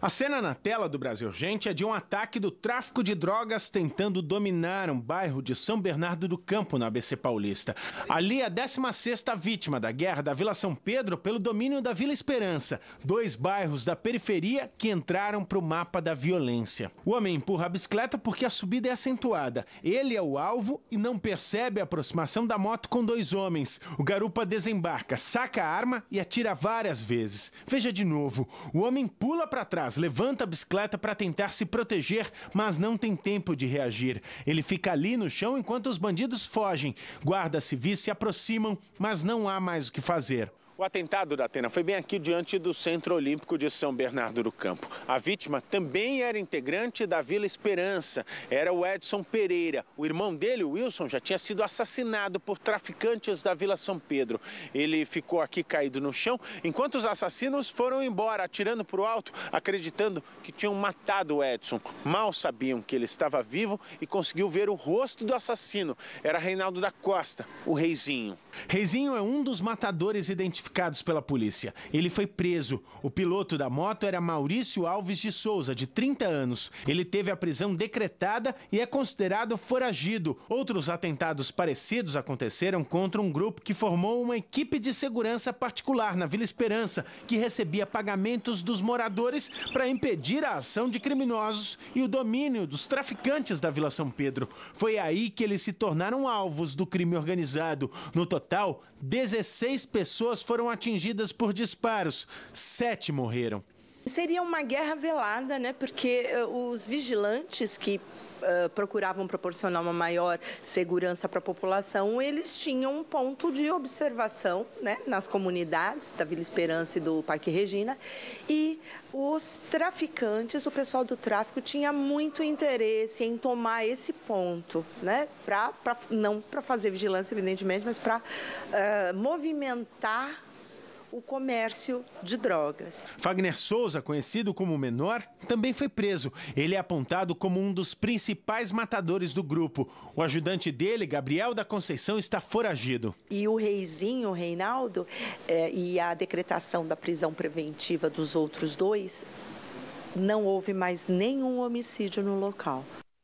A cena na tela do Brasil Urgente é de um ataque do tráfico de drogas tentando dominar um bairro de São Bernardo do Campo, na ABC Paulista. Ali, a 16ª vítima da guerra da Vila São Pedro pelo domínio da Vila Esperança, dois bairros da periferia que entraram para o mapa da violência. O homem empurra a bicicleta porque a subida é acentuada. Ele é o alvo e não percebe a aproximação da moto com dois homens. O garupa desembarca, saca a arma e atira várias vezes. Veja de novo, o homem pula para trás trás levanta a bicicleta para tentar se proteger, mas não tem tempo de reagir. Ele fica ali no chão enquanto os bandidos fogem. Guardas civis se aproximam, mas não há mais o que fazer. O atentado da Atena foi bem aqui diante do Centro Olímpico de São Bernardo do Campo. A vítima também era integrante da Vila Esperança, era o Edson Pereira. O irmão dele, o Wilson, já tinha sido assassinado por traficantes da Vila São Pedro. Ele ficou aqui caído no chão, enquanto os assassinos foram embora, atirando para o alto, acreditando que tinham matado o Edson. Mal sabiam que ele estava vivo e conseguiu ver o rosto do assassino. Era Reinaldo da Costa, o Reizinho. Reizinho é um dos matadores identificados identificados pela polícia. Ele foi preso. O piloto da moto era Maurício Alves de Souza, de 30 anos. Ele teve a prisão decretada e é considerado foragido. Outros atentados parecidos aconteceram contra um grupo que formou uma equipe de segurança particular na Vila Esperança, que recebia pagamentos dos moradores para impedir a ação de criminosos e o domínio dos traficantes da Vila São Pedro. Foi aí que eles se tornaram alvos do crime organizado. No total, 16 pessoas foram foram atingidas por disparos, sete morreram. Seria uma guerra velada, né? Porque eh, os vigilantes que Uh, procuravam proporcionar uma maior segurança para a população, eles tinham um ponto de observação né, nas comunidades da Vila Esperança e do Parque Regina. E os traficantes, o pessoal do tráfico, tinha muito interesse em tomar esse ponto, né, pra, pra não para fazer vigilância, evidentemente, mas para uh, eh, movimentar o comércio de drogas. Wagner Souza, conhecido como Menor, também foi preso. Ele é apontado como um dos principais matadores do grupo. O ajudante dele, Gabriel da Conceição, está foragido. E o reizinho, Reinaldo, eh, e a decretação da prisão preventiva dos outros dois, não houve mais nenhum homicídio no local.